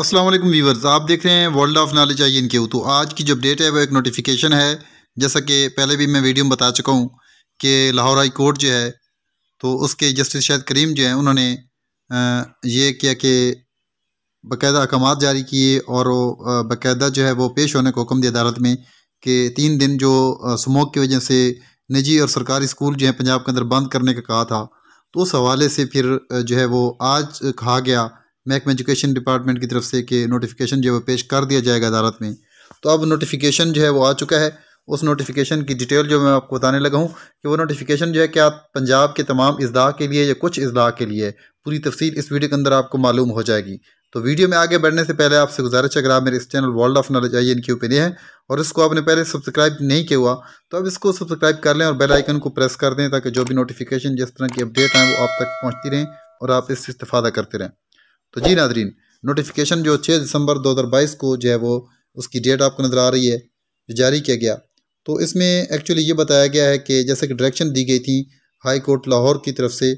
अस्सलाम वालेकुम आप देख रहे हैं वर्ल्ड ऑफ नॉलेज आई इनके तो आज की जो अपडेट है वो एक नोटिफिकेशन है जैसा कि पहले भी मैं वीडियो में बता चुका हूँ कि लाहौर हाई कोर्ट जो है तो उसके जस्टिस शाहिद करीम जो हैं उन्होंने ये किया कि बाकायदा अहकाम जारी किए और बाकायदा जो है वो पेश होने का हुक्म दिया अदालत में कि तीन दिन जो स्मोक की वजह से निजी और सरकारी स्कूल जो हैं पंजाब के अंदर बंद करने का कहा था तो उस हवाले से फिर जो है वो आज कहा गया महकमा एजुकेशन डिपार्टमेंट की तरफ से कि नोटिफिकेशन जो है वो पेश कर दिया जाएगा अदालत में तो अब नोटिफिकेशन जो है वो आ चुका है उस नोटिफिकेशन की डिटेल जो मैं आपको बताने लगा हूँ कि वो नोटिफिकेशन जो है कि आप पंजाब के तमाम अजला के लिए या कुछ अजला के लिए पूरी तफसील इस वीडियो के अंदर आपको मालूम हो जाएगी तो वीडियो में आगे बढ़ने से पहले आपसे गुजारिश अगर आप मेरे इस channel world of knowledge I N Q पे हैं और इसको आपने पहले सब्सक्राइब नहीं किया हुआ तो अब इसको सब्सक्राइब कर लें और बेल आइकन को प्रेस कर दें ताकि जो भी नोटिफिकेशन जिस तरह की अपडेट आए वो आप तक पहुँचती रहें और आप इससे इस्तेफादा करते रहें तो जी नादरीन नोटिफिकेशन जो छः दिसंबर 2022 को जो है वो उसकी डेट आपको नज़र आ रही है जो जारी किया गया तो इसमें एक्चुअली ये बताया गया है कि जैसे कि डायरेक्शन दी गई थी हाई कोर्ट लाहौर की तरफ से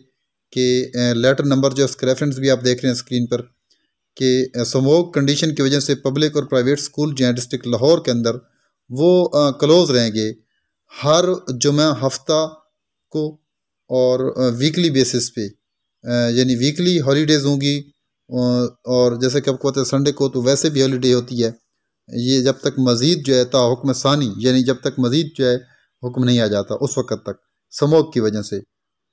कि लेटर नंबर जो उसका रेफरेंस भी आप देख रहे हैं स्क्रीन पर कि समोक कंडीशन की वजह से पब्लिक और प्राइवेट स्कूल जो हैं डिस्ट्रिक्ट लाहौर के अंदर वो क्लोज़ रहेंगे हर जुमा हफ्ता को और वीकली बेसिस पे यानी वीकली हॉलीडेज़ होंगी और जैसे कि आपको पता है संडे को तो वैसे भी हॉलीडे होती है ये जब तक मज़ीद जो है ता हुक्म सानी यानी जब तक मज़ीद जो है हुक्म नहीं आ जाता उस वक्त तक समोक की वजह से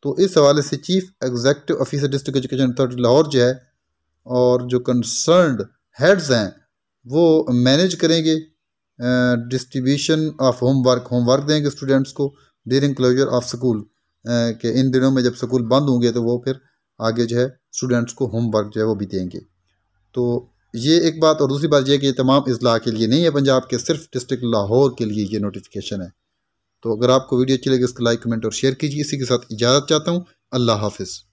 तो इस हवाले से chief executive officer district education authority Lahore जो है और जो कंसर्नड हेड्स हैं वो मैनेज करेंगे डिस्ट्रीब्यूशन ऑफ होमवर्क होमवर्क देंगे स्टूडेंट्स को ड्यूरिंग क्लोजर ऑफ स्कूल के इन दिनों में जब स्कूल बंद होंगे तो वो फिर आगे जो है स्टूडेंट्स को होमवर्क जो है वो भी देंगे तो ये एक बात और दूसरी बात यह कि ये तमाम अजला के लिए नहीं है पंजाब के सिर्फ डिस्ट्रिक्ट लाहौर के लिए ये नोटिफिकेशन है तो अगर आपको वीडियो अच्छी लगे इसको लाइक कमेंट और शेयर कीजिए इसी के साथ इजाज़त चाहता हूँ अल्लाह हाफिज़